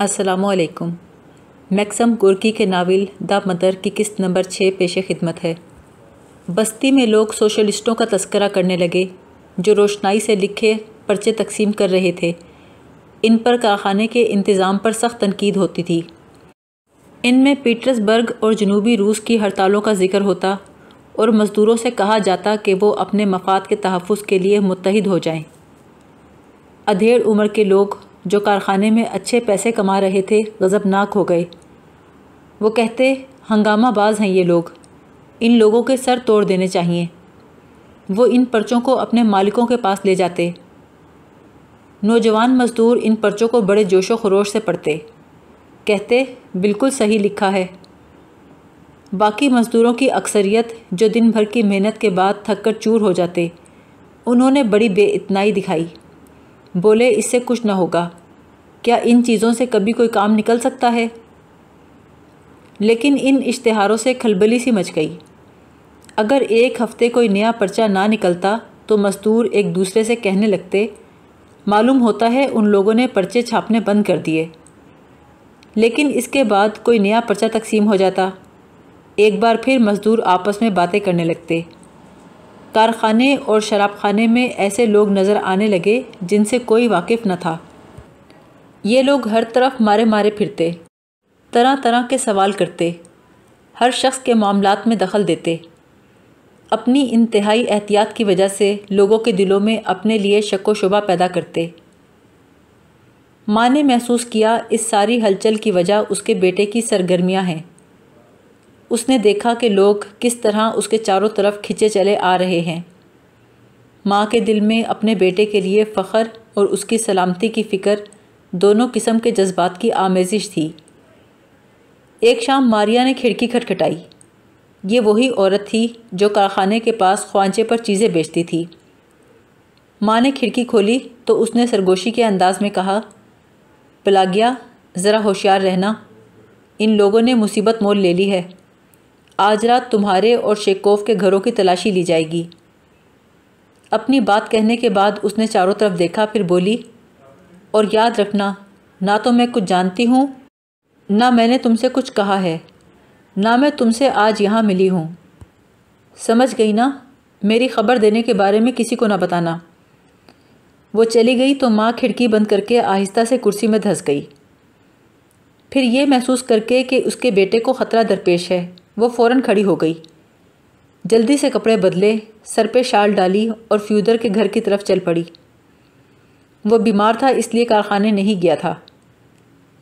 असलकुम मैक्सम गुरकी के novel the mother की किस्त नंबर छः पेश खिदमत है बस्ती में लोग सोशलिस्टों का तस्करा करने लगे जो रोशनाई से लिखे पर्चे तकसीम कर रहे थे इन पर कारखाने के इंतज़ाम पर सख्त तनकीद होती थी इनमें पीटर्सबर्ग और जनूबी रूस की हड़तालों का जिक्र होता और मज़दूरों से कहा जाता कि वो अपने मफाद के तहफ़ के लिए मुतहद हो जाएँ अधेड़ उम्र के लोग जो कारखाने में अच्छे पैसे कमा रहे थे गज़बनाक हो गए वो कहते हंगामा बाज हैं ये लोग इन लोगों के सर तोड़ देने चाहिए वो इन पर्चों को अपने मालिकों के पास ले जाते नौजवान मज़दूर इन पर्चों को बड़े जोश व खरोश से पढ़ते कहते बिल्कुल सही लिखा है बाकी मज़दूरों की अक्सरियत जो दिन भर की मेहनत के बाद थक कर चूर हो जाते उन्होंने बड़ी बेइतनाई दिखाई बोले इससे कुछ न होगा क्या इन चीज़ों से कभी कोई काम निकल सकता है लेकिन इन इश्तहारों से खलबली सी मच गई अगर एक हफ्ते कोई नया पर्चा ना निकलता तो मजदूर एक दूसरे से कहने लगते मालूम होता है उन लोगों ने पर्चे छापने बंद कर दिए लेकिन इसके बाद कोई नया पर्चा तकसीम हो जाता एक बार फिर मज़दूर आपस में बातें करने लगते कारखाने और शराब खाने में ऐसे लोग नज़र आने लगे जिनसे कोई वाकिफ़ न था ये लोग हर तरफ मारे मारे फिरते तरह तरह के सवाल करते हर शख्स के मामलात में दखल देते अपनी इंतहाई एहतियात की वजह से लोगों के दिलों में अपने लिए शक व शुबा पैदा करते माँ ने महसूस किया इस सारी हलचल की वजह उसके बेटे की सरगर्मियाँ हैं उसने देखा कि लोग किस तरह उसके चारों तरफ खिंचे चले आ रहे हैं माँ के दिल में अपने बेटे के लिए फ़ख्र और उसकी सलामती की फ़िक्र दोनों किस्म के जज्बात की आमेजिश थी एक शाम मारिया ने खिड़की खटखटाई ये वही औरत थी जो कारखाने के पास ख्वाचे पर चीज़ें बेचती थी माँ ने खिड़की खोली तो उसने सरगोशी के अंदाज में कहा पलागिया ज़रा होशियार रहना इन लोगों ने मुसीबत मोल ले ली है आज रात तुम्हारे और शेकोफ के घरों की तलाशी ली जाएगी अपनी बात कहने के बाद उसने चारों तरफ देखा फिर बोली और याद रखना ना तो मैं कुछ जानती हूँ ना मैंने तुमसे कुछ कहा है ना मैं तुमसे आज यहाँ मिली हूँ समझ गई ना मेरी खबर देने के बारे में किसी को ना बताना वो चली गई तो माँ खिड़की बंद करके आहिस्ता से कुर्सी में धंस गई फिर ये महसूस करके कि उसके बेटे को ख़तरा दरपेश है वो फ़ौरन खड़ी हो गई जल्दी से कपड़े बदले सर पे शाल डाली और फ्यूदर के घर की तरफ चल पड़ी वो बीमार था इसलिए कारखाने नहीं गया था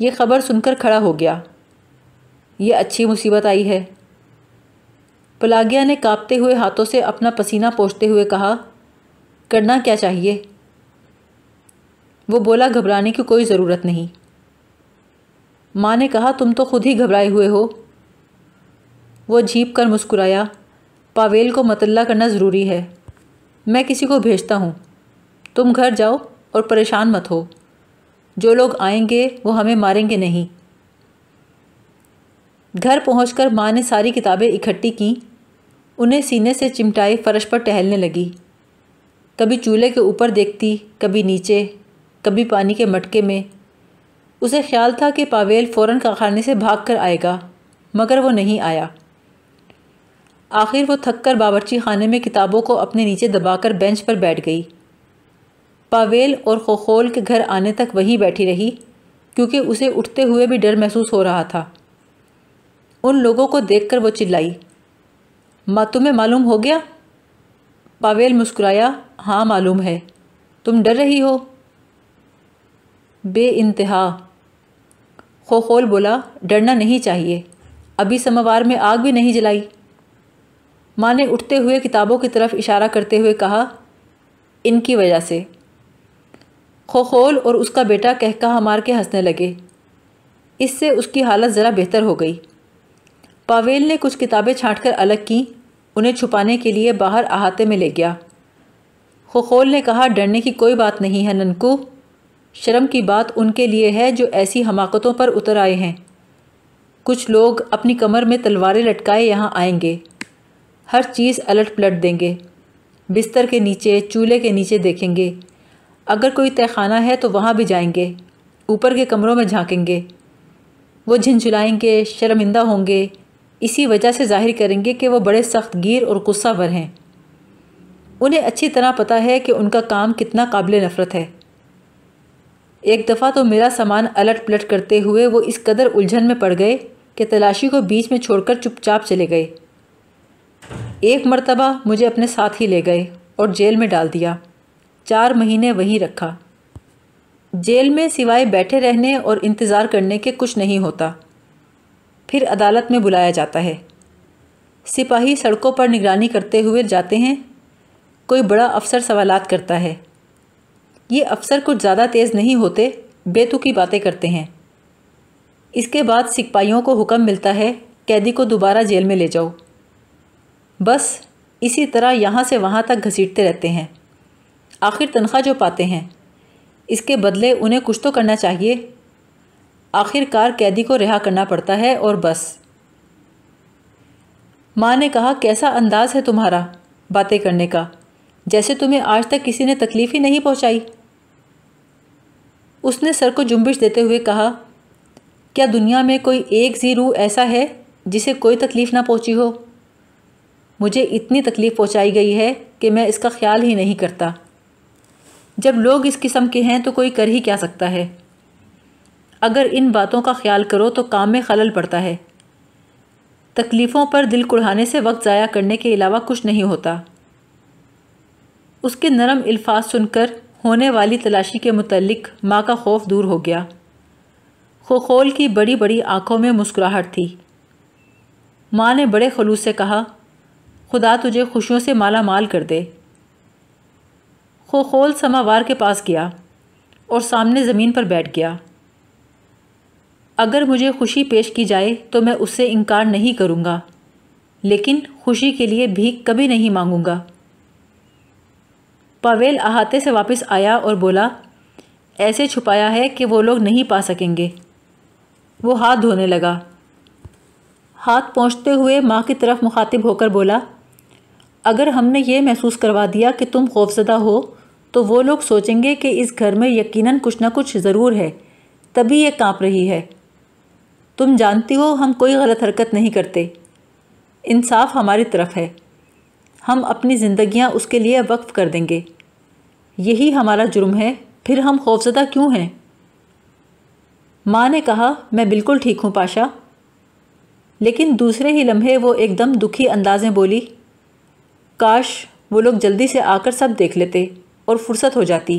यह खबर सुनकर खड़ा हो गया ये अच्छी मुसीबत आई है पलागिया ने कांपते हुए हाथों से अपना पसीना पोछते हुए कहा करना क्या चाहिए वो बोला घबराने की कोई ज़रूरत नहीं माँ ने कहा तुम तो खुद ही घबराए हुए हो वो झीप कर मुस्कुराया पावेल को मतल्ला करना ज़रूरी है मैं किसी को भेजता हूँ तुम घर जाओ और परेशान मत हो जो लोग आएंगे वो हमें मारेंगे नहीं घर पहुंचकर माँ ने सारी किताबें इकट्ठी की उन्हें सीने से चिमटाई फर्श पर टहलने लगी कभी चूल्हे के ऊपर देखती कभी नीचे कभी पानी के मटके में उसे ख्याल था कि पावेल फ़ौरन कारखाने से भाग कर आएगा मगर वो नहीं आया आखिर वो थककर बावर्ची खाने में किताबों को अपने नीचे दबाकर बेंच पर बैठ गई पावेल और खोखोल के घर आने तक वहीं बैठी रही क्योंकि उसे उठते हुए भी डर महसूस हो रहा था उन लोगों को देखकर वो चिल्लाई माँ तुम्हें मालूम हो गया पावेल मुस्कुराया हाँ मालूम है तुम डर रही हो बे इंतहा खोखोल बोला डरना नहीं चाहिए अभी समवार में आग भी नहीं जलाई माँ ने उठते हुए किताबों की तरफ इशारा करते हुए कहा इनकी वजह से खोखोल और उसका बेटा कहका मार के हंसने लगे इससे उसकी हालत ज़रा बेहतर हो गई पावेल ने कुछ किताबें छांटकर अलग की उन्हें छुपाने के लिए बाहर अहाते में ले गया खोखोल ने कहा डरने की कोई बात नहीं है ननकू शर्म की बात उनके लिए है जो ऐसी हमाकतों पर उतर आए हैं कुछ लोग अपनी कमर में तलवारें लटकाए यहाँ आएंगे हर चीज़ अलट पलट देंगे बिस्तर के नीचे चूल्हे के नीचे देखेंगे अगर कोई तहखाना है तो वहाँ भी जाएंगे ऊपर के कमरों में झांकेंगे वो झिझुलाएंगे शर्मिंदा होंगे इसी वजह से जाहिर करेंगे कि वो बड़े सख्त गिर और गुस्सावर हैं उन्हें अच्छी तरह पता है कि उनका काम कितना काबिल नफ़रत है एक दफ़ा तो मेरा सामान अलट पलट करते हुए वो इस कदर उलझन में पड़ गए कि तलाशी को बीच में छोड़कर चुपचाप चले गए एक मर्तबा मुझे अपने साथ ही ले गए और जेल में डाल दिया चार महीने वहीं रखा जेल में सिवाय बैठे रहने और इंतज़ार करने के कुछ नहीं होता फिर अदालत में बुलाया जाता है सिपाही सड़कों पर निगरानी करते हुए जाते हैं कोई बड़ा अफसर सवालात करता है ये अफसर कुछ ज़्यादा तेज़ नहीं होते बेतुकी बातें करते हैं इसके बाद सिपाहियों को हुक्म मिलता है कैदी को दोबारा जेल में ले जाओ बस इसी तरह यहाँ से वहाँ तक घसीटते रहते हैं आखिर तनख्वाह जो पाते हैं इसके बदले उन्हें कुछ तो करना चाहिए आखिरकार कैदी को रिहा करना पड़ता है और बस माँ ने कहा कैसा अंदाज है तुम्हारा बातें करने का जैसे तुम्हें आज तक किसी ने तकलीफ़ ही नहीं पहुँचाई उसने सर को जुम्बिश देते हुए कहा क्या दुनिया में कोई एक ज़ी रूह ऐसा है जिसे कोई तकलीफ़ ना पहुँची हो मुझे इतनी तकलीफ़ पहुँचाई गई है कि मैं इसका ख्याल ही नहीं करता जब लोग इस किस्म के हैं तो कोई कर ही क्या सकता है अगर इन बातों का ख्याल करो तो काम में खलल पड़ता है तकलीफ़ों पर दिल कुढ़ाने से वक्त ज़ाया करने के अलावा कुछ नहीं होता उसके नरम अल्फाज सुनकर होने वाली तलाशी के मुतलक माँ का खौफ दूर हो गया खोखोल की बड़ी बड़ी आंखों में मुस्कुराहट थी माँ ने बड़े खलूस से कहा खुदा तुझे खुशियों से माला माल कर दे खोखोल समावार के पास गया और सामने ज़मीन पर बैठ गया अगर मुझे खुशी पेश की जाए तो मैं उससे इनकार नहीं करूँगा लेकिन खुशी के लिए भीख कभी नहीं मांगूंगा पावेल अहाते से वापस आया और बोला ऐसे छुपाया है कि वो लोग नहीं पा सकेंगे वो हाथ धोने लगा हाथ पहुँचते हुए माँ की तरफ मुखातिब होकर बोला अगर हमने ये महसूस करवा दिया कि तुम खौफजदा हो तो वो लोग सोचेंगे कि इस घर में यकीनन कुछ ना कुछ ज़रूर है तभी ये काँप रही है तुम जानती हो हम कोई गलत हरकत नहीं करते इंसाफ हमारी तरफ है हम अपनी ज़िंदियाँ उसके लिए वक्फ़ कर देंगे यही हमारा जुर्म है फिर हम खौफजदा क्यों हैं माँ ने कहा मैं बिल्कुल ठीक हूँ पाशा लेकिन दूसरे ही लम्हे वो एकदम दुखी अंदाजें बोली काश वो लोग जल्दी से आकर सब देख लेते और फुर्सत हो जाती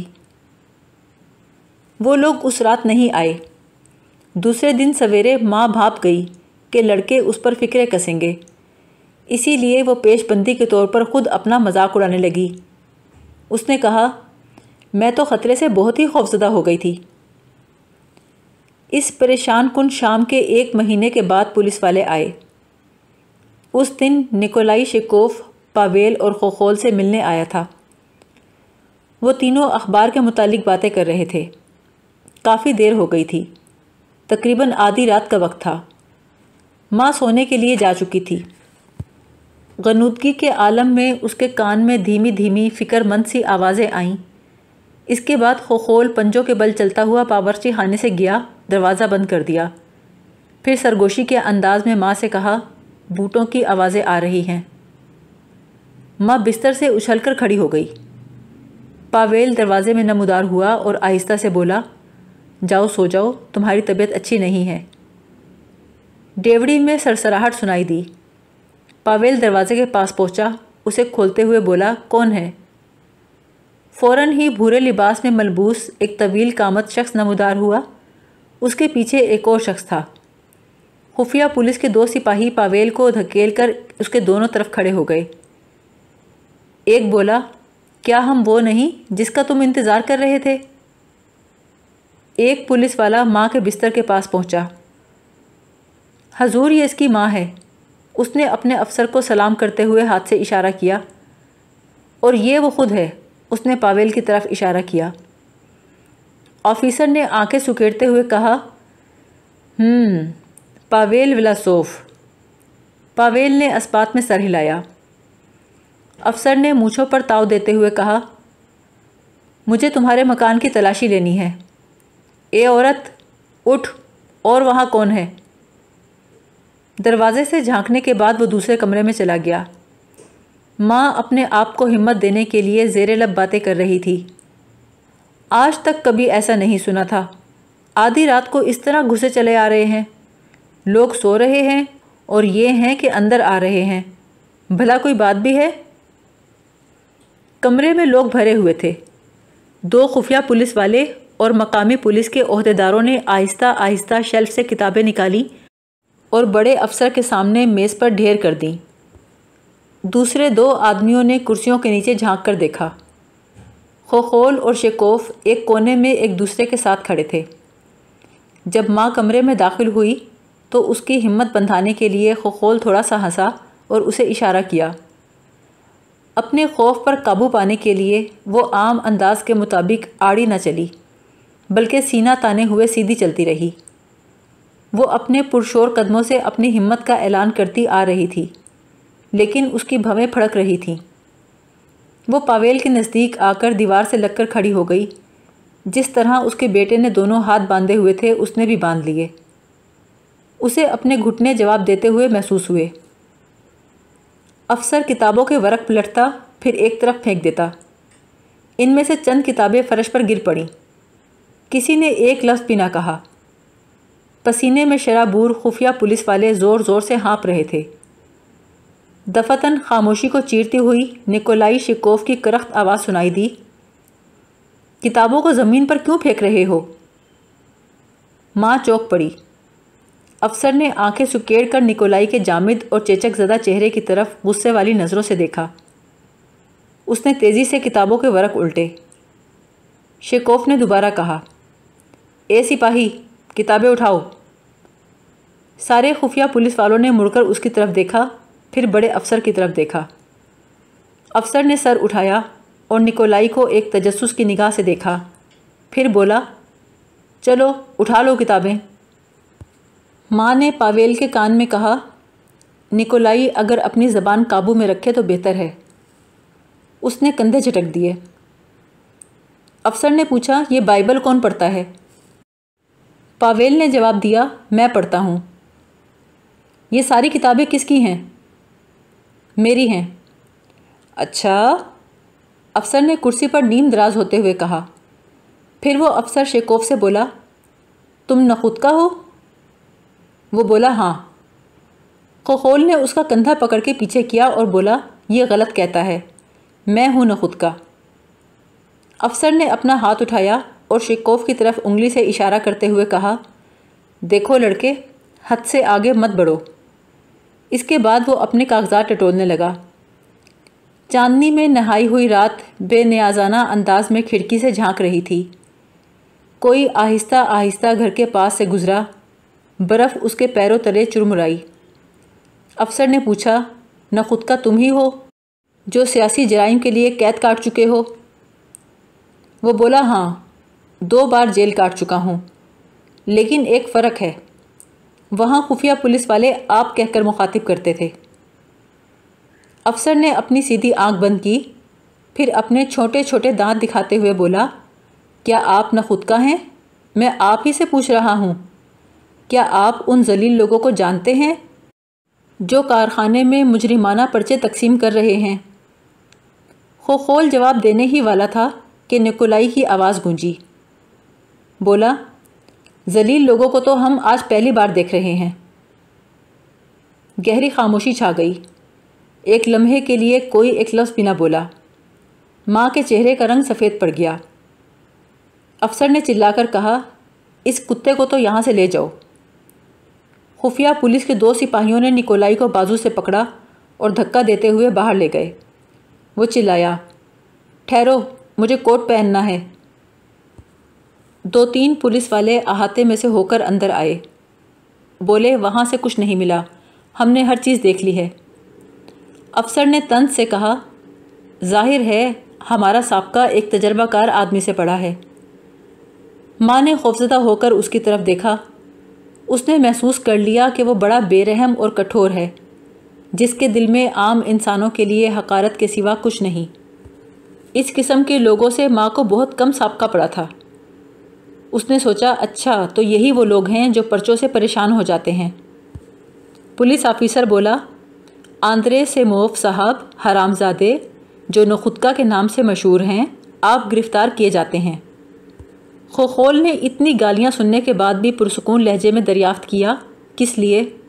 वो लोग उस रात नहीं आए दूसरे दिन सवेरे माँ भाप गई कि लड़के उस पर फिक्रे कसेंगे इसीलिए वो पेशबंदी के तौर पर खुद अपना मजाक उड़ाने लगी उसने कहा मैं तो ख़तरे से बहुत ही खौफजदा हो गई थी इस परेशान कुन शाम के एक महीने के बाद पुलिस वाले आए उस दिन निकोलाई शिकोफ पावेल और खोखोल से मिलने आया था वो तीनों अखबार के मुतालिक बातें कर रहे थे काफ़ी देर हो गई थी तकरीबन आधी रात का वक्त था माँ सोने के लिए जा चुकी थी गनूदगी के आलम में उसके कान में धीमी धीमी फ़िक्रमंद सी आवाज़ें आईं इसके बाद खोखोल पंजों के बल चलता हुआ पावरची खाने से गया दरवाज़ा बंद कर दिया फिर सरगोशी के अंदाज में माँ से कहा बूटों की आवाज़ें आ रही हैं माँ बिस्तर से उछलकर खड़ी हो गई पावेल दरवाजे में नमदार हुआ और आहिस्ता से बोला जाओ सो जाओ तुम्हारी तबीयत अच्छी नहीं है डेवड़ी में सरसराहट सुनाई दी पावेल दरवाजे के पास पहुंचा उसे खोलते हुए बोला कौन है फौरन ही भूरे लिबास में मलबूस एक तवील कामत शख्स नमदार हुआ उसके पीछे एक और शख्स था खुफिया पुलिस के दो सिपाही पावेल को धकेल कर उसके दोनों तरफ खड़े हो गए एक बोला क्या हम वो नहीं जिसका तुम इंतज़ार कर रहे थे एक पुलिस वाला माँ के बिस्तर के पास पहुँचा हजूर ये इसकी माँ है उसने अपने अफसर को सलाम करते हुए हाथ से इशारा किया और ये वो ख़ुद है उसने पावेल की तरफ इशारा किया ऑफिसर ने आंखें सुखेड़ते हुए कहा हम्म, पावेल विलासोफ पावेल ने अस्पात में सर हिलाया अफसर ने मूछों पर ताव देते हुए कहा मुझे तुम्हारे मकान की तलाशी लेनी है ए औरत उठ और वहाँ कौन है दरवाजे से झांकने के बाद वो दूसरे कमरे में चला गया माँ अपने आप को हिम्मत देने के लिए जेरे लब बातें कर रही थी आज तक कभी ऐसा नहीं सुना था आधी रात को इस तरह घुसे चले आ रहे हैं लोग सो रहे हैं और ये हैं कि अंदर आ रहे हैं भला कोई बात भी है कमरे में लोग भरे हुए थे दो खुफिया पुलिस वाले और मकामी पुलिस के अहदेदारों ने आहिस्ता आहिस्ता शेल्फ से किताबें निकाली और बड़े अफसर के सामने मेज़ पर ढेर कर दी दूसरे दो आदमियों ने कुर्सियों के नीचे झांक कर देखा खोखोल और शेकोफ एक कोने में एक दूसरे के साथ खड़े थे जब माँ कमरे में दाखिल हुई तो उसकी हिम्मत बंधाने के लिए खोखोल थोड़ा सा हंसा और उसे इशारा किया अपने खौफ पर काबू पाने के लिए वो आम अंदाज के मुताबिक आड़ी न चली बल्कि सीना ताने हुए सीधी चलती रही वो अपने पुरशोर कदमों से अपनी हिम्मत का ऐलान करती आ रही थी लेकिन उसकी भवें फड़क रही थीं वो पावेल के नज़दीक आकर दीवार से लगकर खड़ी हो गई जिस तरह उसके बेटे ने दोनों हाथ बांधे हुए थे उसने भी बांध लिए उसे अपने घुटने जवाब देते हुए महसूस हुए अफसर किताबों के वर्क पलटता फिर एक तरफ फेंक देता इनमें से चंद किताबें फर्श पर गिर पड़ीं किसी ने एक लफ्ज़ भी ना कहा पसीने में शराबूर खुफिया पुलिस वाले ज़ोर ज़ोर से हाँप रहे थे दफतन खामोशी को चीरती हुई निकोलाई शिकोफ की करख्त आवाज़ सुनाई दी किताबों को ज़मीन पर क्यों फेंक रहे हो माँ चौक पड़ी अफसर ने आंखें सुकेड़ कर निकोलाई के जामिद और चेचक ज़दा चेहरे की तरफ गुस्से वाली नज़रों से देखा उसने तेज़ी से किताबों के वर्क उल्टे शेकोफ ने दोबारा कहा ए सिपाही किताबें उठाओ सारे खुफिया पुलिस वालों ने मुड़कर उसकी तरफ देखा फिर बड़े अफसर की तरफ देखा अफसर ने सर उठाया और निकोलाई को एक तजस की निगाह से देखा फिर बोला चलो उठा लो किताबें माँ ने पावेल के कान में कहा निकोलाई अगर अपनी ज़बान काबू में रखे तो बेहतर है उसने कंधे झटक दिए अफसर ने पूछा ये बाइबल कौन पढ़ता है पावेल ने जवाब दिया मैं पढ़ता हूँ ये सारी किताबें किसकी हैं मेरी हैं अच्छा अफसर ने कुर्सी पर नीम दराज होते हुए कहा फिर वो अफसर शेकोफ से बोला तुम नखुद का हो वो बोला हाँ खखोल ने उसका कंधा पकड़ के पीछे किया और बोला ये गलत कहता है मैं हूँ न खुद का अफसर ने अपना हाथ उठाया और शिकोफ की तरफ उंगली से इशारा करते हुए कहा देखो लड़के हद से आगे मत बढ़ो इसके बाद वो अपने कागजात टटोलने लगा चांदनी में नहाई हुई रात बेनियाजाना अंदाज में खिड़की से झांक रही थी कोई आहिस्ता आहिस्ता घर के पास से गुज़रा बर्फ़ उसके पैरों तले चुरमुराई अफसर ने पूछा न खुद का तुम ही हो जो सियासी जराइम के लिए कैद काट चुके हो वो बोला हाँ दो बार जेल काट चुका हूँ लेकिन एक फ़र्क है वहाँ खुफिया पुलिस वाले आप कहकर मुखातिब करते थे अफसर ने अपनी सीधी आंख बंद की फिर अपने छोटे छोटे दांत दिखाते हुए बोला क्या आप न खुद का हैं मैं आप ही से पूछ रहा हूँ क्या आप उन जलील लोगों को जानते हैं जो कारखाने में मुजरिमाना पर्चे तकसीम कर रहे हैं खोखोल जवाब देने ही वाला था कि निकुलाई की आवाज़ गूंजी बोला जलील लोगों को तो हम आज पहली बार देख रहे हैं गहरी खामोशी छा गई एक लम्हे के लिए कोई एक लफ्ज़ बिना बोला माँ के चेहरे का रंग सफ़ेद पड़ गया अफसर ने चिल्लाकर कहा इस कुत्ते को तो यहाँ से ले जाओ खुफिया पुलिस के दो सिपाहियों ने निकोलाई को बाजू से पकड़ा और धक्का देते हुए बाहर ले गए वो चिल्लाया ठहरो मुझे कोट पहनना है दो तीन पुलिस वाले अहाते में से होकर अंदर आए बोले वहाँ से कुछ नहीं मिला हमने हर चीज़ देख ली है अफसर ने तंत से कहा जाहिर है हमारा सबका एक तजर्बाकार आदमी से पड़ा है माँ ने खौफजदा होकर उसकी तरफ देखा उसने महसूस कर लिया कि वो बड़ा बेरहम और कठोर है जिसके दिल में आम इंसानों के लिए हकारत के सिवा कुछ नहीं इस किस्म के लोगों से माँ को बहुत कम सबका पड़ा था उसने सोचा अच्छा तो यही वो लोग हैं जो पर्चों से परेशान हो जाते हैं पुलिस ऑफिसर बोला आंद्रे सेमोफ साहब हरामजादे जो नखुदका के नाम से मशहूर हैं आप गिरफ़्तार किए जाते हैं खोखोल ने इतनी गालियाँ सुनने के बाद भी पुरसकून लहजे में दरियाफ्त किया किस लिए